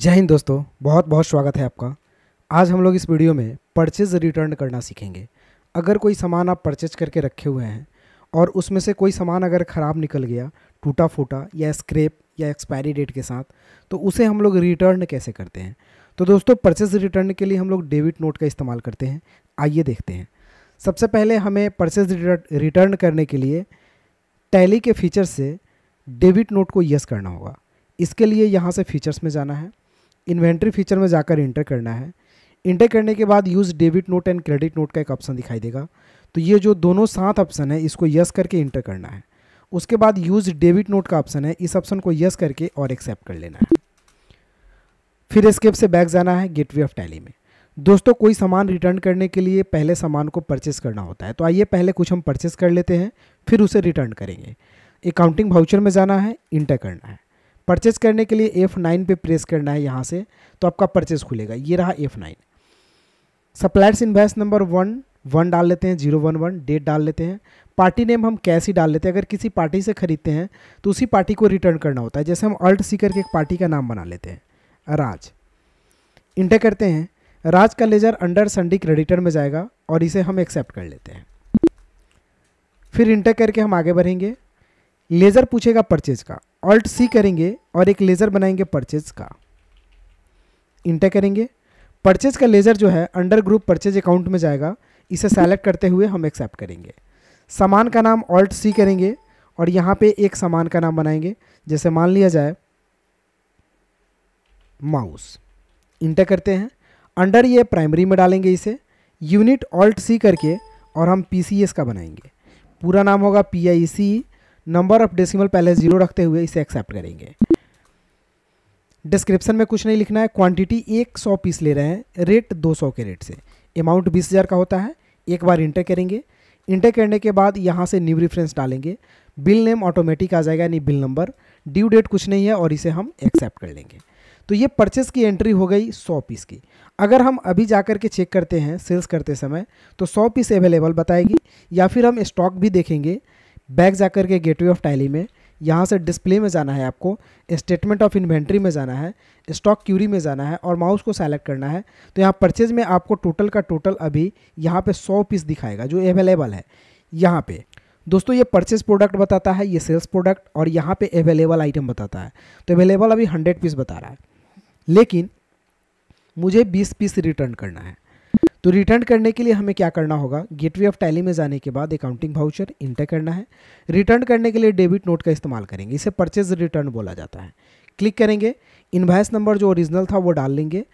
जय हिंद दोस्तों बहुत बहुत स्वागत है आपका आज हम लोग इस वीडियो में परचेज रिटर्न करना सीखेंगे अगर कोई सामान आप परचेज करके रखे हुए हैं और उसमें से कोई सामान अगर ख़राब निकल गया टूटा फूटा या स्क्रैप या एक्सपायरी डेट के साथ तो उसे हम लोग रिटर्न कैसे करते हैं तो दोस्तों परचेज रिटर्न के लिए हम लोग डेबिट नोट का इस्तेमाल करते हैं आइए देखते हैं सबसे पहले हमें परचेज रिटर्न करने के लिए टैली के फीचर से डेबिट नोट को यस करना होगा इसके लिए यहाँ से फीचर्स में जाना है इन्वेंट्री फीचर में जाकर इंटर करना है इंटर करने के बाद use debit note and credit note का एक ऑप्शन दिखाई देगा तो ये जो दोनों सात ऑप्शन है इसको यस करके इंटर करना है उसके बाद यूज़ डेबिट नोट का ऑप्शन है इस ऑप्शन को यस करके और एक्सेप्ट कर लेना है फिर स्केप से बैक जाना है गेटवे ऑफ टैली में दोस्तों कोई सामान रिटर्न करने के लिए पहले सामान को परचेस करना होता है तो आइए पहले कुछ हम परचेस कर लेते हैं फिर उसे रिटर्न करेंगे अकाउंटिंग भाउचर में जाना है इंटर करना है परचेज करने के लिए एफ़ नाइन पर प्रेस करना है यहाँ से तो आपका परचेज खुलेगा ये रहा F nine suppliers invest number one one डाल लेते हैं जीरो वन वन डेट डाल लेते हैं पार्टी नेम हम कैश ही डाल लेते हैं अगर किसी पार्टी से खरीदते हैं तो उसी पार्टी को रिटर्न करना होता है जैसे हम अल्ट सी करके एक पार्टी का नाम बना लेते हैं राज इंटर करते हैं राज का लेजर अंडर संडी क्रेडिटर में जाएगा और इसे हम एक्सेप्ट कर लेते हैं फिर इंटर करके हम आगे बढ़ेंगे लेज़र पूछेगा परचेज का ऑल्ट सी करेंगे और एक लेज़र बनाएंगे परचेज का इंटर करेंगे परचेज का लेज़र जो है अंडर ग्रुप परचेज अकाउंट में जाएगा इसे सेलेक्ट करते हुए हम एक्सेप्ट करेंगे सामान का नाम ऑल्ट सी करेंगे और यहाँ पे एक सामान का नाम बनाएंगे जैसे मान लिया जाए माउस इंटर करते हैं अंडर ये प्राइमरी में डालेंगे इसे यूनिट ऑल्ट सी करके और हम पी का बनाएंगे पूरा नाम होगा P I C number of decimal पहले जीरो रखते हुए इसे एक्सेप्ट करेंगे डिस्क्रिप्शन में कुछ नहीं लिखना है क्वांटिटी एक सौ पीस ले रहे हैं रेट दो सौ के रेट से अमाउंट बीस हज़ार का होता है एक बार इंटर करेंगे इंटर करने के बाद यहाँ से न्यू रेफरेंस डालेंगे बिल नेम ऑटोमेटिक आ जाएगा यानी बिल नंबर ड्यू डेट कुछ नहीं है और इसे हम एक्सेप्ट कर लेंगे तो ये परचेस की एंट्री हो गई सौ पीस की अगर हम अभी जा के चेक करते हैं सेल्स करते समय तो सौ पीस अवेलेबल बताएगी या फिर हम स्टॉक भी देखेंगे बैक जाकर के गेटवे ऑफ टाइली में यहाँ से डिस्प्ले में जाना है आपको स्टेटमेंट ऑफ इन्वेंट्री में जाना है स्टॉक क्यूरी में जाना है और माउस को सेलेक्ट करना है तो यहाँ परचेज में आपको टोटल का टोटल अभी यहाँ पे 100 पीस दिखाएगा जो अवेलेबल है यहाँ पे दोस्तों ये परचेज प्रोडक्ट बताता है ये सेल्स प्रोडक्ट और यहाँ पर अवेलेबल आइटम बताता है तो अवेलेबल अभी हंड्रेड पीस बता रहा है लेकिन मुझे बीस पीस रिटर्न करना है तो रिटर्न करने के लिए हमें क्या करना होगा गेटवे ऑफ टैली में जाने के बाद अकाउंटिंग भाउचर इंटर करना है रिटर्न करने के लिए डेबिट नोट का इस्तेमाल करेंगे इसे परचेज रिटर्न बोला जाता है क्लिक करेंगे इन्वाइस नंबर जो ओरिजिनल था वो डाल लेंगे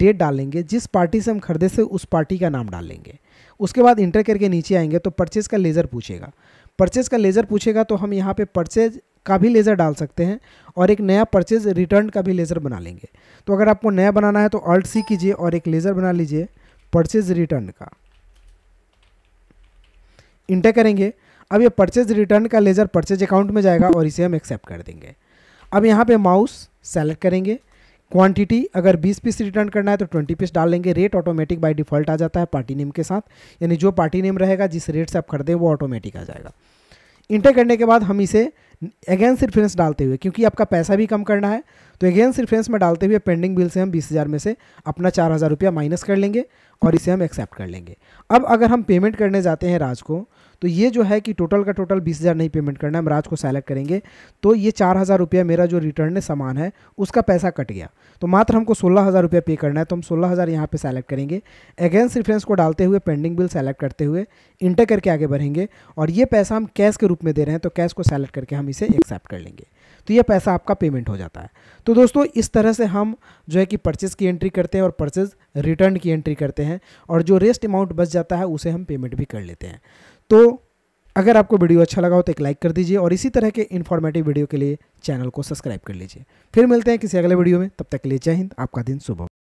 डेट डालेंगे जिस पार्टी से हम खरीदे से उस पार्टी का नाम डाल लेंगे उसके बाद इंटर करके नीचे आएंगे तो परचेज़ का लेज़र पूछेगा परचेज़ का लेज़र पूछेगा तो हम यहाँ पे परचेज का भी लेज़र डाल सकते हैं और एक नया परचेज रिटर्न का भी लेज़र बना लेंगे तो अगर आपको नया बनाना है तो अल्ट सी कीजिए और एक लेज़र बना लीजिए परचेज रिटर्न का इंटर करेंगे अब ये परचेज रिटर्न का लेजर परचेज अकाउंट में जाएगा और इसे हम एक्सेप्ट कर देंगे अब यहाँ पे माउस सेलेक्ट करेंगे क्वांटिटी अगर 20 पीस रिटर्न करना है तो 20 पीस डाल लेंगे रेट ऑटोमेटिक बाय डिफ़ॉल्ट आ जाता है पार्टी नेम के साथ यानी जो पार्टी नेम रहेगा जिस रेट से आप खरीदें वो ऑटोमेटिक आ जाएगा इंटर करने के बाद हम इसे अगेन सिर्फ डालते हुए क्योंकि आपका पैसा भी कम करना है तो अगेंस्ट रिफ्रेंस में डालते हुए पेंडिंग बिल से हम बीस हज़ार में से अपना चार हज़ार रुपया माइनस कर लेंगे और इसे हम एक्सेप्ट कर लेंगे अब अगर हम पेमेंट करने जाते हैं राज को तो ये जो है कि टोटल का टोटल बीस हज़ार नहीं पेमेंट करना है हम राज को सेलेक्ट करेंगे तो ये चार हज़ार रुपया मेरा जो रिटर्न है सामान है उसका पैसा कट गया तो मात्र हमको सोलह हज़ार रुपया पे करना है तो हम सोलह हज़ार यहाँ पर सेलेक्ट करेंगे अगेंस्ट रिफ्रेंस को डालते हुए पेंडिंग बिल सेलेक्ट करते हुए इंटर करके आगे बढ़ेंगे और ये पैसा हम कैश के रूप में दे रहे हैं तो कैश को सेलेक्ट करके हम इसे एक्सेप्ट कर लेंगे तो ये पैसा आपका पेमेंट हो जाता है तो दोस्तों इस तरह से हम जो है कि परचेज़ की एंट्री करते हैं और परचेज़ रिटर्न की एंट्री करते हैं और जो रेस्ट अमाउंट बच जाता है उसे हम पेमेंट भी कर लेते हैं तो अगर आपको वीडियो अच्छा लगा हो तो एक लाइक कर दीजिए और इसी तरह के इन्फॉर्मेटिव वीडियो के लिए चैनल को सब्सक्राइब कर लीजिए फिर मिलते हैं किसी अगले वीडियो में तब तक के लिए जय हिंद आपका दिन शुभ